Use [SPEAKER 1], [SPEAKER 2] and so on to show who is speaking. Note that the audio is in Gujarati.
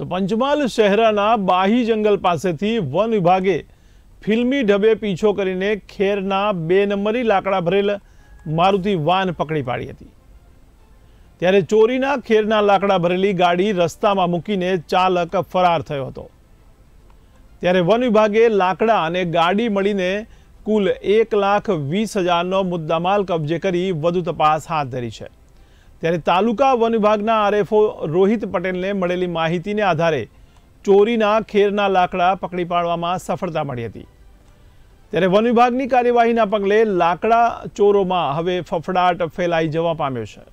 [SPEAKER 1] તો પંચમહાલ શહેરાના બાહી જંગલ પાસેથી વન વિભાગે ફિલ્મી ઢબે પીછો કરીને ખેરના બે નંબરી લાકડા ભરેલ મારુતિ વાન પકડી પાડી હતી ત્યારે ચોરીના ખેરના લાકડા ભરેલી ગાડી રસ્તામાં મૂકીને ચાલક ફરાર થયો હતો ત્યારે વન વિભાગે લાકડા અને ગાડી મળીને કુલ એક લાખ વીસ હજારનો મુદ્દામાલ કબજે કરી વધુ તપાસ હાથ ધરી છે ત્યારે તાલુકા વન વિભાગના આરએફઓ રોહિત પટેલને મળેલી માહિતીને આધારે ચોરીના ખેરના લાકડા પકડી પાડવામાં સફળતા મળી હતી ત્યારે વન વિભાગની કાર્યવાહીના પગલે લાકડા ચોરોમાં હવે ફફડાટ ફેલાઈ જવા પામ્યો છે